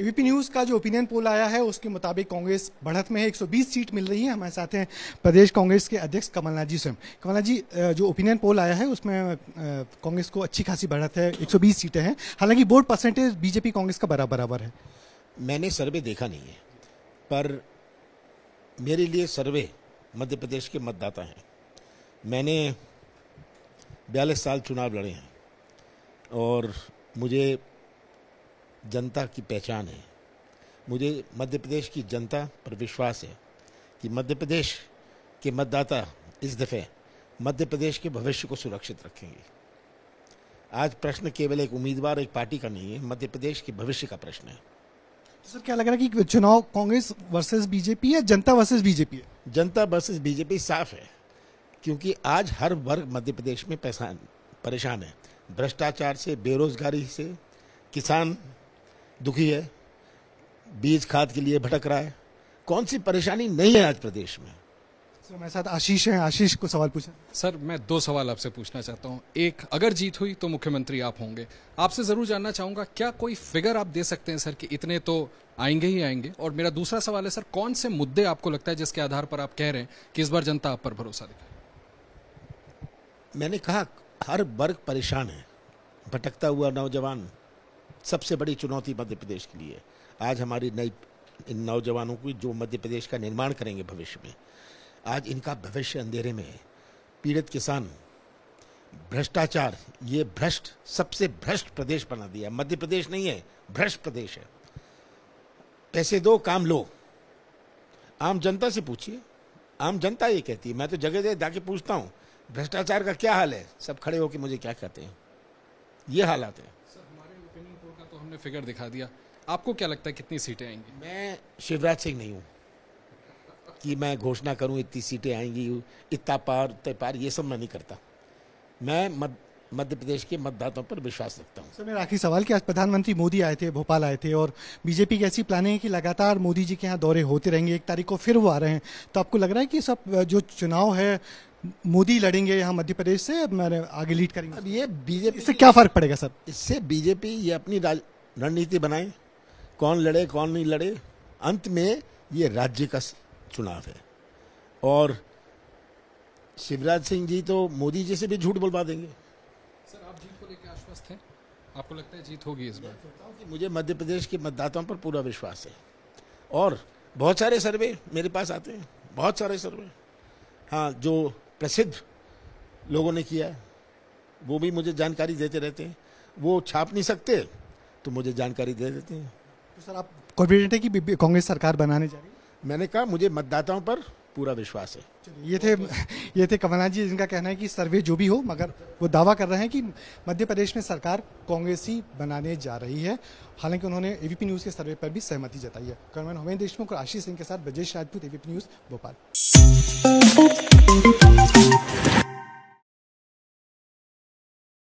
ABP news का जो opinion poll आया है उसके मुताबिक कांग्रेस बढ़त में है 120 सीट मिल रही है हमारे साथ हैं प्रदेश कांग्रेस के अध्यक्ष कमलनाथ जी स्वयं कमलनाथ जी जो ओपिनियन पोल आया है उसमें कांग्रेस को अच्छी खासी बढ़त है 120 सीटें हैं हालांकि वोट परसेंटेज बीजेपी कांग्रेस का बराबर बराबर है मैंने सर्वे देखा नहीं है पर मेरे लिए सर्वे मध्य प्रदेश के मतदाता हैं मैंने बयालीस साल चुनाव लड़े हैं और मुझे जनता की पहचान है मुझे मध्य प्रदेश की जनता पर विश्वास है कि मध्य प्रदेश के मतदाता इस दफ़े मध्य प्रदेश के भविष्य को सुरक्षित रखेंगे आज प्रश्न केवल एक उम्मीदवार एक पार्टी का नहीं है मध्य प्रदेश के भविष्य का प्रश्न है तो सर क्या लग रहा है कि चुनाव कांग्रेस वर्सेस बीजेपी है जनता वर्सेस बीजेपी है जनता वर्सेस बीजेपी साफ है क्योंकि आज हर वर्ग मध्य प्रदेश में परेशान है भ्रष्टाचार से बेरोजगारी से किसान दुखी है बीज खाद के लिए भटक रहा है कौन सी परेशानी नहीं है आज प्रदेश में सर मेरे साथ आशीष है आशीष को सवाल पूछा सर मैं दो सवाल आपसे पूछना चाहता हूँ एक अगर जीत हुई तो मुख्यमंत्री आप होंगे आपसे ज़रूर जानना चाहूंगा क्या कोई फिगर आप दे सकते हैं सर कि इतने तो आएंगे ही आएंगे और मेरा दूसरा सवाल है सर कौन से मुद्दे आपको लगता है जिसके आधार पर आप कह रहे हैं कि इस बार जनता आप पर भरोसा दिखाए मैंने कहा हर वर्ग परेशान है भटकता हुआ नौजवान सबसे बड़ी चुनौती मध्य प्रदेश के लिए आज हमारी नई इन नौजवानों की जो मध्य प्रदेश का निर्माण करेंगे भविष्य में आज इनका भविष्य अंधेरे में है पीड़ित किसान भ्रष्टाचार ये भ्रष्ट सबसे भ्रष्ट प्रदेश बना दिया मध्य प्रदेश नहीं है भ्रष्ट प्रदेश है पैसे दो काम लो आम जनता से पूछिए आम जनता ये कहती है मैं तो जगह जगह जाके पूछता हूँ भ्रष्टाचार का क्या हाल है सब खड़े होकर मुझे क्या कहते हैं ये हालात है हमने फिगर दिखा दिया आपको क्या लगता है कितनी सीटें आएंगी मैं शिवराज सिंह नहीं हूँ कि मैं घोषणा करूँ इतनी सीटें आएंगी इतना पार उतने पार ये सब मैं नहीं करता मैं मत मध्य प्रदेश के मतदाताओं पर विश्वास रखता हूँ सर मेरा आखिरी सवाल कि आज प्रधानमंत्री मोदी आए थे भोपाल आए थे और बीजेपी की ऐसी प्लानिंग है कि लगातार मोदी जी के यहाँ दौरे होते रहेंगे एक तारीख को फिर वो आ रहे हैं तो आपको लग रहा है कि सब जो चुनाव है मोदी लड़ेंगे यहाँ मध्य प्रदेश से मैंने आगे लीड करेंगे अब ये बीजेपी इससे क्या फर्क पड़ेगा सर इससे बीजेपी ये अपनी रणनीति बनाए कौन लड़े कौन नहीं लड़े अंत में ये राज्य का चुनाव है और शिवराज सिंह जी तो मोदी जी से भी झूठ बोलवा देंगे सर आप जीत को लेकर आश्वस्त हैं आपको लगता है जीत होगी इस बार कि मुझे मध्य प्रदेश के मतदाताओं पर पूरा विश्वास है और बहुत सारे सर्वे मेरे पास आते हैं बहुत सारे सर्वे हाँ जो प्रसिद्ध लोगों ने किया है वो भी मुझे जानकारी देते रहते हैं वो छाप नहीं सकते तो मुझे जानकारी दे देते हैं तो सर आप कॉन्फिडेंट है कि कांग्रेस सरकार बनाने जा रही है मैंने कहा मुझे मतदाताओं पर पूरा विश्वास है ये थे ये थे कमलनाथ जी जिनका कहना है कि सर्वे जो भी हो मगर वो दावा कर रहे हैं कि मध्य प्रदेश में सरकार कांग्रेस ही बनाने जा रही है हालांकि उन्होंने एवीपी न्यूज के सर्वे पर भी सहमति जताई है कर्मन हमेंद्र देशमुख और आशीष सिंह के साथ ब्रजेश राजपूत एवीपी न्यूज भोपाल